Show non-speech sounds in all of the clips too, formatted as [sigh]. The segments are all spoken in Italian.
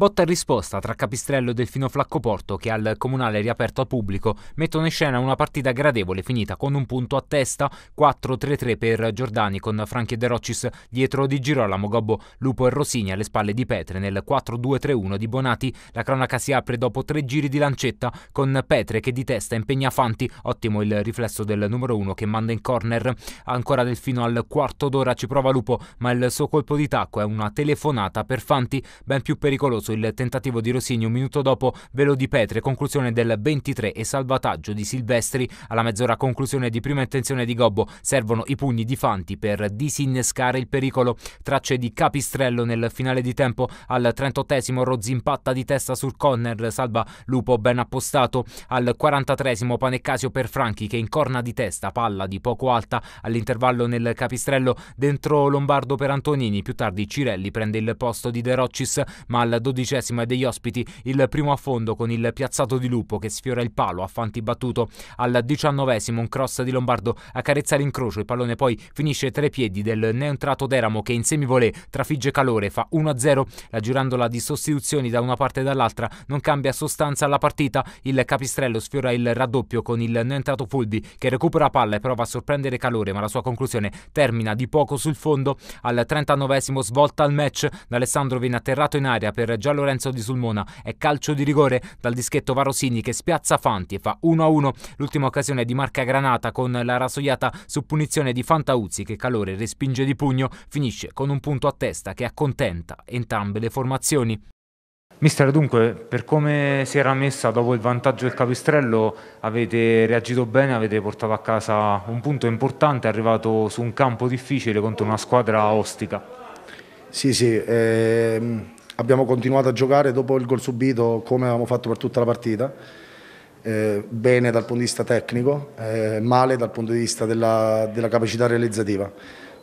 Botta e risposta tra Capistrello e Delfino Flaccoporto che al comunale riaperto al pubblico mettono in scena una partita gradevole finita con un punto a testa 4-3-3 per Giordani con Franchi e De Rocis dietro di Girolamo, Gobbo, Lupo e Rosini alle spalle di Petre nel 4-2-3-1 di Bonati. La cronaca si apre dopo tre giri di lancetta con Petre che di testa impegna Fanti, ottimo il riflesso del numero 1 che manda in corner. Ancora Delfino al quarto d'ora ci prova Lupo ma il suo colpo di tacco è una telefonata per Fanti ben più pericoloso falso il tentativo di Rossini un minuto dopo velo di Petre, conclusione del 23 e salvataggio di Silvestri. Alla mezz'ora conclusione di prima intenzione di Gobbo servono i pugni di Fanti per disinnescare il pericolo. Tracce di Capistrello nel finale di tempo al 38esimo Rozzi impatta di testa sul corner, salva Lupo ben appostato. Al 43esimo Paneccasio per Franchi che incorna di testa, palla di poco alta all'intervallo nel Capistrello dentro Lombardo per Antonini. Più tardi Cirelli prende il posto di De Roccis ma al 12 dicesimo degli ospiti il primo a fondo con il piazzato di Lupo che sfiora il palo a fanti battuto. Al diciannovesimo un cross di Lombardo accarezza l'incrocio, il pallone poi finisce tra i piedi del neontrato Deramo che in semivolé trafigge Calore, fa 1-0. La girandola di sostituzioni da una parte e dall'altra non cambia sostanza alla partita. Il Capistrello sfiora il raddoppio con il neontrato Fuldi che recupera palla e prova a sorprendere Calore, ma la sua conclusione termina di poco sul fondo. Al 39 svolta al match, D'Alessandro viene atterrato in aria per Gian Lorenzo di Sulmona È calcio di rigore dal dischetto Varosini che spiazza Fanti e fa 1-1. L'ultima occasione di Marca Granata con la rasoiata su punizione di Fantauzzi che Calore respinge di pugno, finisce con un punto a testa che accontenta entrambe le formazioni. Mister, dunque, per come si era messa dopo il vantaggio del capistrello, avete reagito bene, avete portato a casa un punto importante, arrivato su un campo difficile contro una squadra ostica. Sì, sì, ehm, abbiamo continuato a giocare dopo il gol subito come avevamo fatto per tutta la partita, eh, bene dal punto di vista tecnico, eh, male dal punto di vista della, della capacità realizzativa.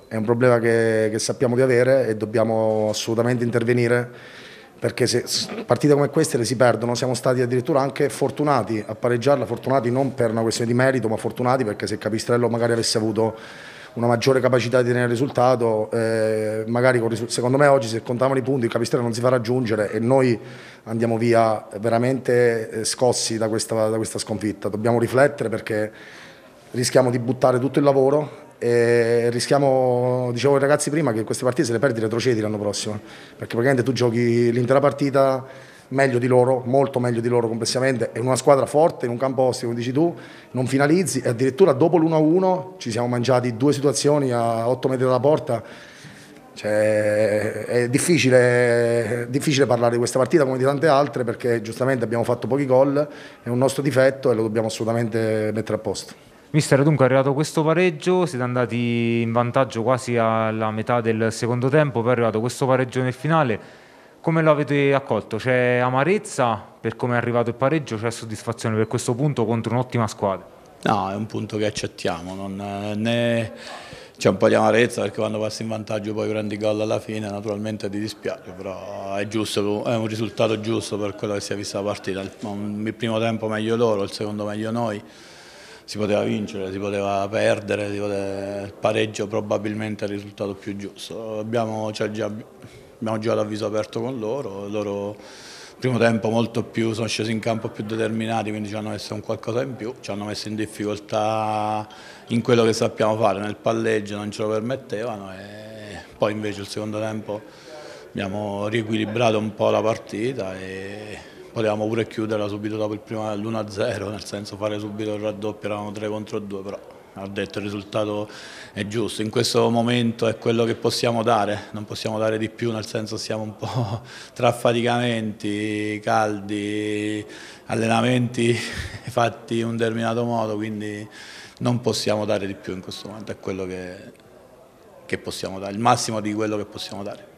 È un problema che, che, sappiamo di avere e dobbiamo assolutamente intervenire perché se partite come queste le si perdono, siamo stati addirittura anche fortunati a pareggiarla, fortunati non per una questione di merito ma fortunati perché se Capistrello magari avesse avuto una maggiore capacità di tenere risultato, eh, magari risultato. secondo me oggi se contavano i punti il Capistrello non si fa raggiungere e noi andiamo via veramente eh, scossi da questa, da questa sconfitta, dobbiamo riflettere perché rischiamo di buttare tutto il lavoro e rischiamo, dicevo ai ragazzi prima, che queste partite se le perdi retrocedi l'anno prossimo, perché praticamente tu giochi l'intera partita meglio di loro, molto meglio di loro complessivamente, è una squadra forte, in un campo ostico, come dici tu, non finalizzi e addirittura dopo l'1-1 ci siamo mangiati due situazioni a 8 metri dalla porta. Cioè, è difficile, è difficile parlare di questa partita come di tante altre perché giustamente abbiamo fatto pochi gol, è un nostro difetto e lo dobbiamo assolutamente mettere a posto. Mister, dunque è arrivato questo pareggio, siete andati in vantaggio quasi alla metà del secondo tempo, poi è arrivato questo pareggio nel finale come lo avete accolto? C'è amarezza per come è arrivato il pareggio? C'è soddisfazione per questo punto contro un'ottima squadra? No, è un punto che accettiamo, non, eh, né c'è un po' di amarezza perché quando passi in vantaggio poi prendi gol alla fine naturalmente ti dispiace però è, giusto, è un risultato giusto per quello che si è vista la partita il primo tempo meglio loro, il secondo meglio noi si poteva vincere, si poteva perdere si poteva... il pareggio probabilmente è il risultato più giusto abbiamo, cioè, già, abbiamo giocato a viso aperto con loro, loro primo tempo molto più, sono scesi in campo più determinati, quindi ci hanno messo un qualcosa in più, ci hanno messo in difficoltà in quello che sappiamo fare, nel palleggio non ce lo permettevano e poi invece il secondo tempo abbiamo riequilibrato un po' la partita e potevamo pure chiuderla subito dopo l1 0 nel senso fare subito il raddoppio, eravamo 3 contro 2 però ha detto il risultato è giusto, in questo momento è quello che possiamo dare, non possiamo dare di più, nel senso siamo un po' [laughs] tra affaticamenti, caldi, allenamenti [laughs] fatti in un determinato modo, quindi non possiamo dare di più in questo momento, è quello che, che possiamo dare, il massimo di quello che possiamo dare.